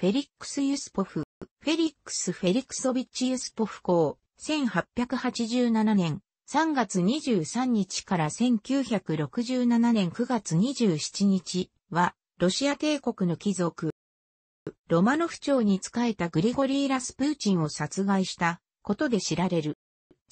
フェリックス・ユスポフ、フェリックス・フェリクソビッチ・ユスポフ公、1887年3月23日から1967年9月27日は、ロシア帝国の貴族、ロマノフ朝に仕えたグリゴリー・ラスプーチンを殺害したことで知られる。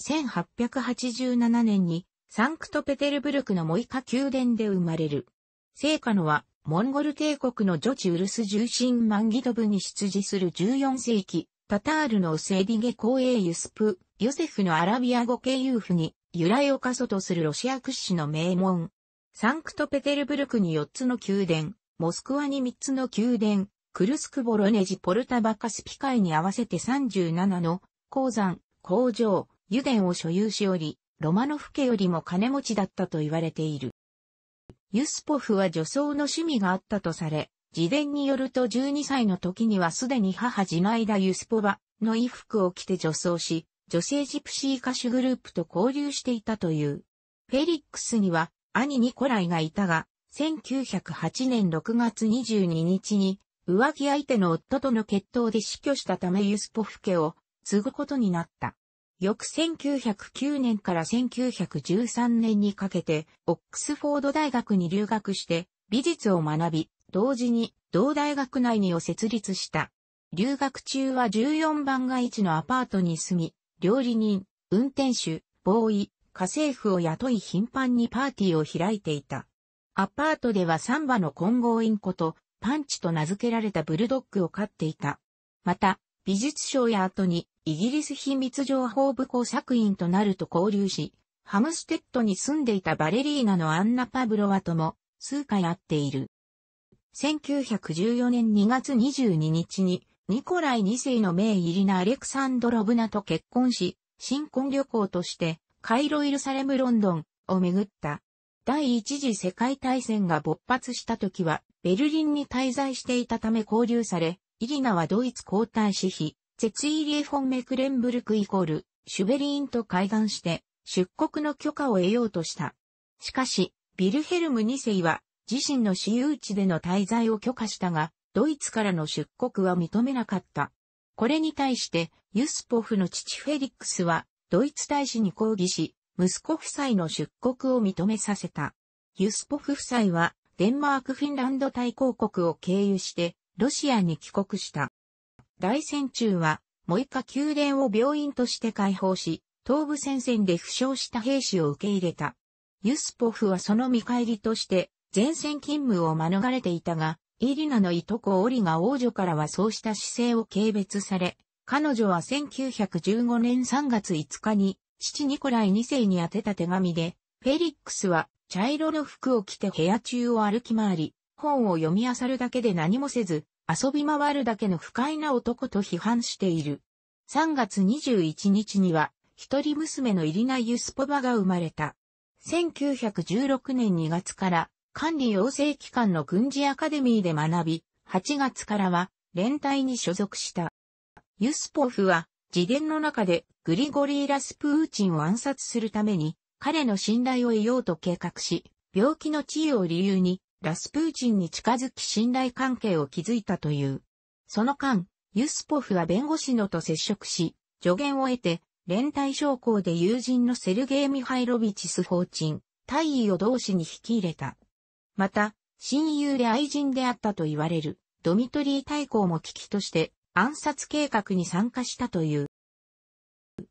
1887年にサンクトペテルブルクのモイカ宮殿で生まれる。聖カノはモンゴル帝国の女チウルス重心マンギド部に出自する14世紀、タタールのセーディゲ公営ユスプ、ヨセフのアラビア語系ユーフに由来を過疎とするロシア屈指の名門。サンクトペテルブルクに4つの宮殿、モスクワに3つの宮殿、クルスクボロネジポルタバカスピ海に合わせて37の鉱山、工場、油田を所有しおり、ロマノフ家よりも金持ちだったと言われている。ユスポフは女装の趣味があったとされ、自伝によると12歳の時にはすでに母ジナイダ・ユスポバの衣服を着て女装し、女性ジプシー歌手グループと交流していたという。フェリックスには兄ニコライがいたが、1908年6月22日に浮気相手の夫との決闘で死去したためユスポフ家を継ぐことになった。翌1909年から1913年にかけて、オックスフォード大学に留学して美術を学び、同時に同大学内にを設立した。留学中は14番街地のアパートに住み、料理人、運転手、ボーイ、家政婦を雇い頻繁にパーティーを開いていた。アパートではサンバの混合インコとパンチと名付けられたブルドッグを飼っていた。また、美術賞や後にイギリス秘密情報部工作員となると交流し、ハムステッドに住んでいたバレリーナのアンナ・パブロワとも数回会っている。1914年2月22日にニコライ2世の名入りなアレクサンドロブナと結婚し、新婚旅行としてカイロ・イルサレム・ロンドンを巡った。第一次世界大戦が勃発した時はベルリンに滞在していたため交流され、イリナはドイツ皇太子妃ツェツイリエ・フォン・メクレンブルクイコール、シュベリーンと会談して、出国の許可を得ようとした。しかし、ビルヘルム2世は、自身の私有地での滞在を許可したが、ドイツからの出国は認めなかった。これに対して、ユスポフの父フェリックスは、ドイツ大使に抗議し、息子夫妻の出国を認めさせた。ユスポフ夫妻は、デンマーク・フィンランド大公国を経由して、ロシアに帰国した。大戦中は、モイカ宮殿を病院として開放し、東部戦線で負傷した兵士を受け入れた。ユスポフはその見返りとして、前線勤務を免れていたが、イリナのいとこオリガ王女からはそうした姿勢を軽蔑され、彼女は1915年3月5日に、父ニコライ2世に宛てた手紙で、フェリックスは茶色の服を着て部屋中を歩き回り、本を読み漁るだけで何もせず、遊び回るだけの不快な男と批判している。3月21日には、一人娘のイリナ・ユスポバが生まれた。1916年2月から管理養成機関の軍事アカデミーで学び、8月からは連隊に所属した。ユスポフは自伝の中でグリゴリー・ラスプーチンを暗殺するために彼の信頼を得ようと計画し、病気の治癒を理由にラスプーチンに近づき信頼関係を築いたという。その間、ユスポフは弁護士のと接触し、助言を得て、連帯将校で友人のセルゲイ・ミハイロビチス・ホーチン、大尉を同士に引き入れた。また、親友で愛人であったと言われる、ドミトリー大公も危機として、暗殺計画に参加したという。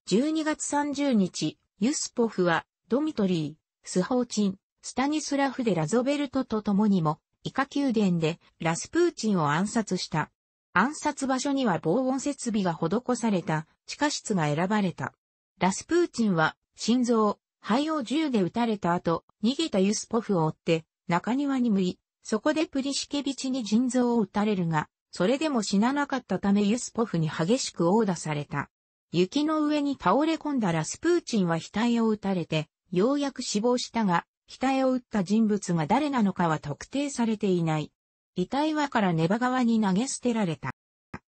12月30日、ユスポフは、ドミトリー、スホーチン、スタニスラフ・デ・ラゾベルトと共にも、イカ宮殿でラスプーチンを暗殺した。暗殺場所には防音設備が施された地下室が選ばれた。ラスプーチンは心臓、肺を銃で撃たれた後、逃げたユスポフを追って中庭に向い、そこでプリシケビチに腎臓を撃たれるが、それでも死ななかったためユスポフに激しく殴打された。雪の上に倒れ込んだラスプーチンは額を撃たれて、ようやく死亡したが、額を撃った人物が誰なのかは特定されていない。遺体はからネバ川に投げ捨てられた。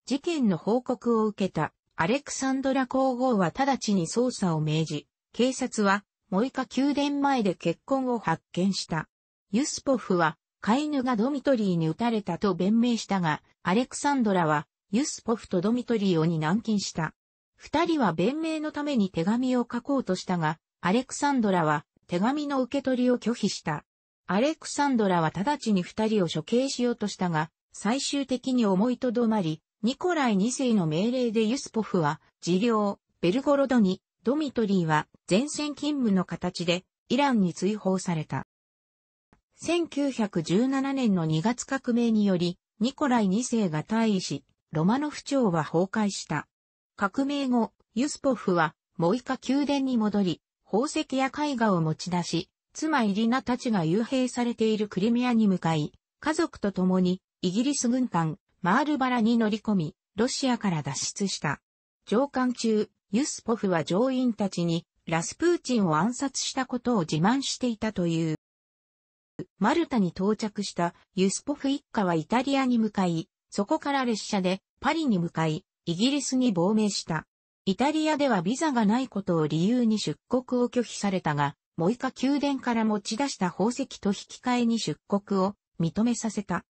事件の報告を受けたアレクサンドラ皇后は直ちに捜査を命じ、警察はモイカ宮殿前で結婚を発見した。ユスポフは飼い犬がドミトリーに撃たれたと弁明したが、アレクサンドラはユスポフとドミトリーをに軟禁した。二人は弁明のために手紙を書こうとしたが、アレクサンドラは手紙の受け取りを拒否した。アレクサンドラは直ちに二人を処刑しようとしたが、最終的に思いとどまり、ニコライ二世の命令でユスポフは、治療、ベルゴロドに、ドミトリーは、前線勤務の形で、イランに追放された。1917年の2月革命により、ニコライ二世が退位し、ロマノフ朝は崩壊した。革命後、ユスポフは、モイカ宮殿に戻り、宝石や絵画を持ち出し、妻イリナたちが幽閉されているクリミアに向かい、家族と共にイギリス軍艦マールバラに乗り込み、ロシアから脱出した。上官中、ユスポフは乗員たちにラスプーチンを暗殺したことを自慢していたという。マルタに到着したユスポフ一家はイタリアに向かい、そこから列車でパリに向かい、イギリスに亡命した。イタリアではビザがないことを理由に出国を拒否されたが、モイカ宮殿から持ち出した宝石と引き換えに出国を認めさせた。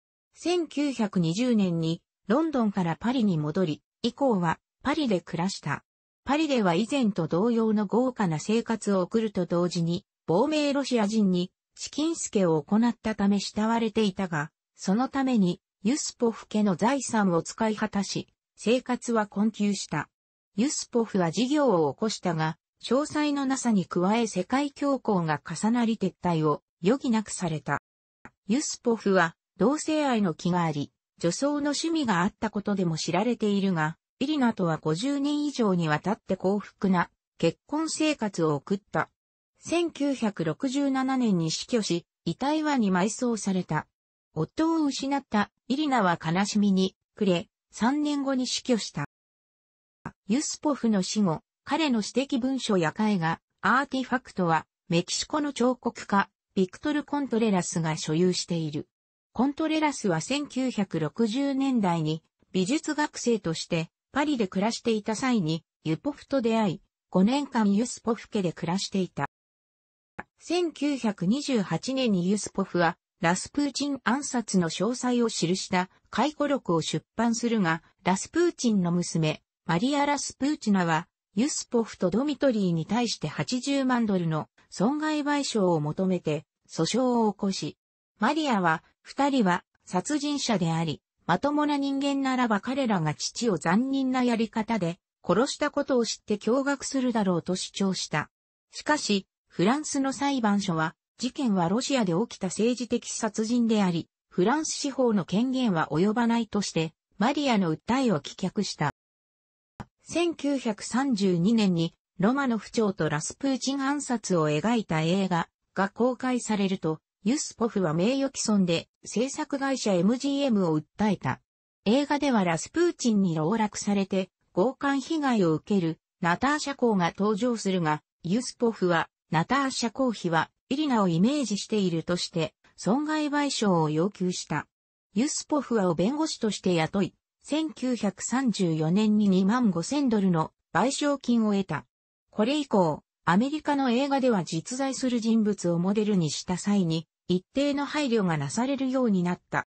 1920年にロンドンからパリに戻り、以降はパリで暮らした。パリでは以前と同様の豪華な生活を送ると同時に、亡命ロシア人に資金助を行ったため慕われていたが、そのためにユスポフ家の財産を使い果たし、生活は困窮した。ユスポフは事業を起こしたが、詳細のなさに加え世界恐慌が重なり撤退を余儀なくされた。ユスポフは同性愛の気があり、女装の趣味があったことでも知られているが、イリナとは50年以上にわたって幸福な結婚生活を送った。1967年に死去し、遺体はに埋葬された。夫を失ったイリナは悲しみに暮れ、3年後に死去した。ユスポフの死後、彼の私的文書や絵画、アーティファクトは、メキシコの彫刻家、ビクトル・コントレラスが所有している。コントレラスは1960年代に美術学生としてパリで暮らしていた際にユポフと出会い、5年間ユスポフ家で暮らしていた。1928年にユスポフはラスプーチン暗殺の詳細を記した回顧録を出版するが、ラスプーチンの娘、マリア・ラスプーチナは、ユスポフとドミトリーに対して80万ドルの損害賠償を求めて訴訟を起こし、マリアは、二人は殺人者であり、まともな人間ならば彼らが父を残忍なやり方で殺したことを知って驚愕するだろうと主張した。しかし、フランスの裁判所は、事件はロシアで起きた政治的殺人であり、フランス司法の権限は及ばないとして、マリアの訴えを棄却した。1932年にロマノフ長とラスプーチン暗殺を描いた映画が公開されると、ユスポフは名誉毀損で制作会社 MGM を訴えた。映画ではラスプーチンに牢絡されて、強姦被害を受けるナターシャ公が登場するが、ユスポフはナターシャ公妃はイリナをイメージしているとして、損害賠償を要求した。ユスポフはを弁護士として雇い、1934年に2万5000ドルの賠償金を得た。これ以降、アメリカの映画では実在する人物をモデルにした際に、一定の配慮がなされるようになった。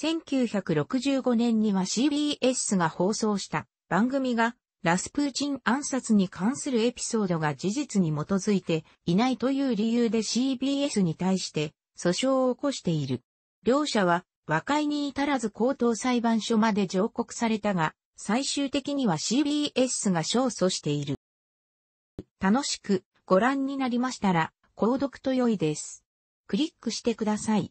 1965年には CBS が放送した番組がラスプーチン暗殺に関するエピソードが事実に基づいていないという理由で CBS に対して訴訟を起こしている。両者は和解に至らず高等裁判所まで上告されたが、最終的には CBS が勝訴している。楽しくご覧になりましたら、購読と良いです。クリックしてください。